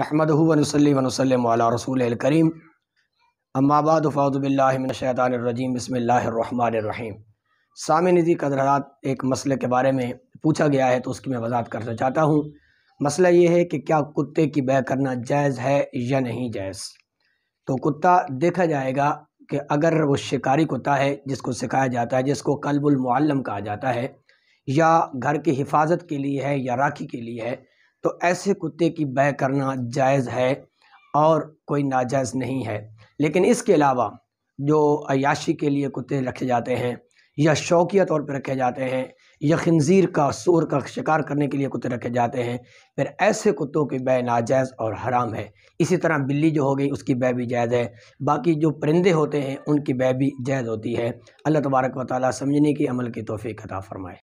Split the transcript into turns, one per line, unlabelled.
नहमद वनसली वनसलम रसूल करीम अम्माबाद फ़ाउज़बिल्लाशैतानरजीम बसमीम सामिन जी कदरात एक मसले के बारे में पूछा गया है तो उसकी मैं वजात करना चाहता हूँ मसला ये है कि क्या कुत्ते की बै करना जायज़ है या नहीं जायज़ तो कुत्ता देखा जाएगा कि अगर वो शिकारी कुत्ता है जिसको सिखाया जाता है जिसको कल्बुलमल्लम कहा जाता है या घर की हिफाजत के लिए है या राखी के लिए है तो ऐसे कुत्ते की बह करना जायज़ है और कोई नाजायज़ नहीं है लेकिन इसके अलावा जो अयाशी के लिए कुत्ते रखे जाते हैं या शौकिया तौर पर रखे जाते हैं या खनज़ीर का सूर का शिकार करने के लिए कुत्ते रखे जाते हैं फिर ऐसे कुत्तों की बह नाजायज़ और हराम है इसी तरह बिल्ली जो हो गई उसकी बै भी जायज़ है बाकी जो परिंदे होते हैं उनकी बै भी जायज़ होती है अल्लाह तबारक वाली समझने की अमल की तोफ़ी कदा फ़रमाए